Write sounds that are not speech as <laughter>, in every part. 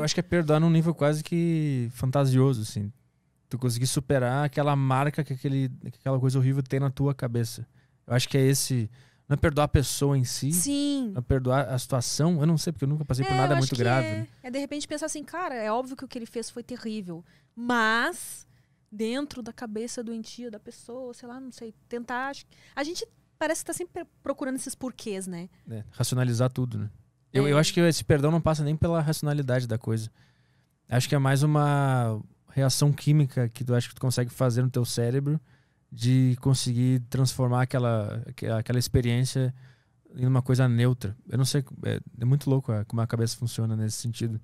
eu acho que é perdoar num nível quase que fantasioso, assim. Tu conseguir superar aquela marca que, aquele, aquela coisa horrível tem na tua cabeça. Eu acho que é esse. Não é perdoar a pessoa em si. Sim. Não é perdoar a situação. Eu não sei, porque eu nunca passei é, por nada muito grave. É. Né? é de repente pensar assim, cara, é óbvio que o que ele fez foi terrível. Mas, dentro da cabeça doentia da pessoa, sei lá, não sei, tentar. A gente parece que tá sempre procurando esses porquês, né? É, racionalizar tudo, né? Eu, eu é. acho que esse perdão não passa nem pela racionalidade da coisa. Acho que é mais uma reação química que tu acha que tu consegue fazer no teu cérebro de conseguir transformar aquela, aquela experiência em uma coisa neutra. Eu não sei, é, é muito louco como a cabeça funciona nesse sentido.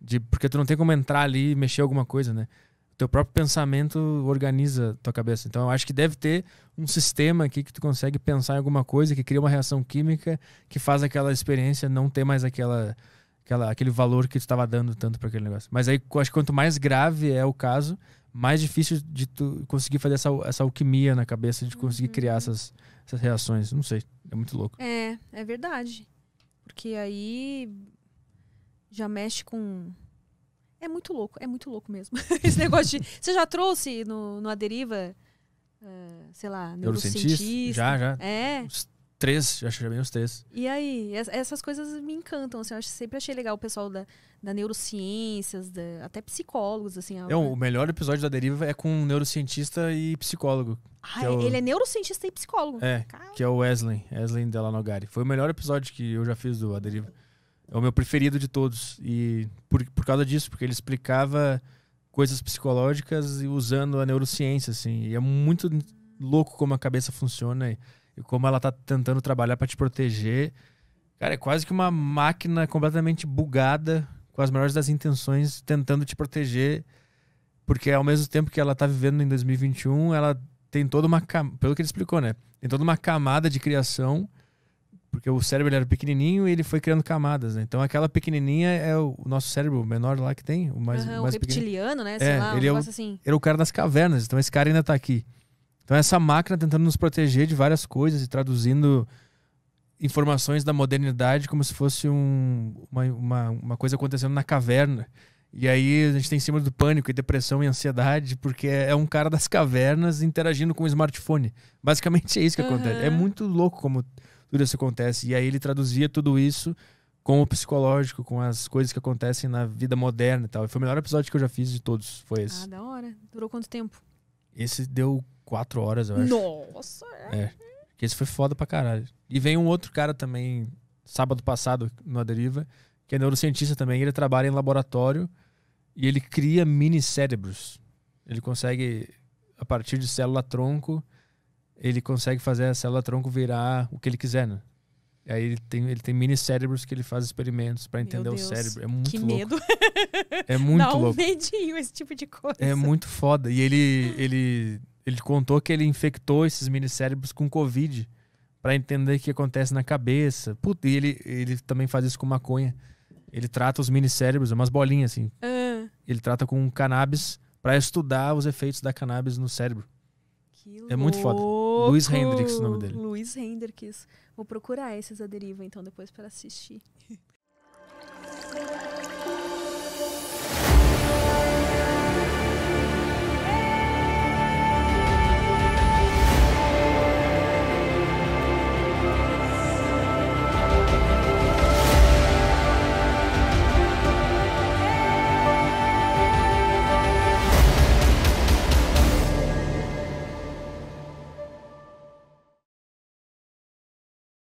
De, porque tu não tem como entrar ali e mexer alguma coisa, né? o teu próprio pensamento organiza tua cabeça. Então eu acho que deve ter um sistema aqui que tu consegue pensar em alguma coisa que cria uma reação química que faz aquela experiência não ter mais aquela, aquela aquele valor que tu estava dando tanto para aquele negócio. Mas aí acho que quanto mais grave é o caso, mais difícil de tu conseguir fazer essa, essa alquimia na cabeça de conseguir uhum. criar essas, essas reações. Não sei, é muito louco. É, é verdade. Porque aí já mexe com é muito louco, é muito louco mesmo. <laughs> Esse negócio de. Você já trouxe no, no A Deriva, uh, sei lá, neurocientista? Já, já. É. Os três, já chamei os três. E aí, essas coisas me encantam, assim, eu sempre achei legal o pessoal da, da neurociências, da, até psicólogos, assim. É, o melhor episódio da Deriva é com um neurocientista e psicólogo. Ah, é o... ele é neurocientista e psicólogo. É, Caramba. que é o Wesley, Wesley Nogari. Foi o melhor episódio que eu já fiz do A Deriva é o meu preferido de todos. E por, por causa disso, porque ele explicava coisas psicológicas e usando a neurociência, assim. E é muito louco como a cabeça funciona e, e como ela tá tentando trabalhar para te proteger. Cara, é quase que uma máquina completamente bugada, com as melhores das intenções, tentando te proteger. Porque ao mesmo tempo que ela tá vivendo em 2021, ela tem toda uma... Pelo que ele explicou, né? Tem toda uma camada de criação porque o cérebro ele era pequenininho e ele foi criando camadas, né? Então aquela pequenininha é o nosso cérebro menor lá que tem, o mais, uhum, o reptiliano, né? É, Sei é, lá, ele um é o, assim. era o cara das cavernas, então esse cara ainda tá aqui. Então essa máquina tentando nos proteger de várias coisas e traduzindo informações da modernidade como se fosse um, uma, uma, uma coisa acontecendo na caverna. E aí a gente tem cima do pânico e depressão e ansiedade, porque é um cara das cavernas interagindo com o um smartphone. Basicamente é isso que uhum. acontece. É muito louco como tudo isso acontece. E aí ele traduzia tudo isso com o psicológico, com as coisas que acontecem na vida moderna e tal. E foi o melhor episódio que eu já fiz de todos, foi ah, esse. Ah, da hora. Durou quanto tempo? Esse deu quatro horas, eu acho. Nossa! É. é. Porque esse foi foda pra caralho. E vem um outro cara também, sábado passado, no Aderiva, que é neurocientista também. Ele trabalha em laboratório e ele cria mini cérebros. Ele consegue, a partir de célula-tronco, ele consegue fazer a célula tronco virar o que ele quiser, né? E aí ele tem, ele tem mini cérebros que ele faz experimentos para entender o cérebro. É muito que louco. medo. <laughs> É muito Dá um louco. medinho esse tipo de coisa. É muito foda. E ele, ele, ele contou que ele infectou esses mini cérebros com Covid para entender o que acontece na cabeça. Puta, e ele, ele também faz isso com maconha. Ele trata os mini cérebros, é umas bolinhas assim. Uhum. Ele trata com cannabis para estudar os efeitos da cannabis no cérebro. Que é louco. muito foda louco. Luiz Hendrix, o nome dele. Luiz Hendrix. Vou procurar esses a deriva, então, depois para assistir. <laughs>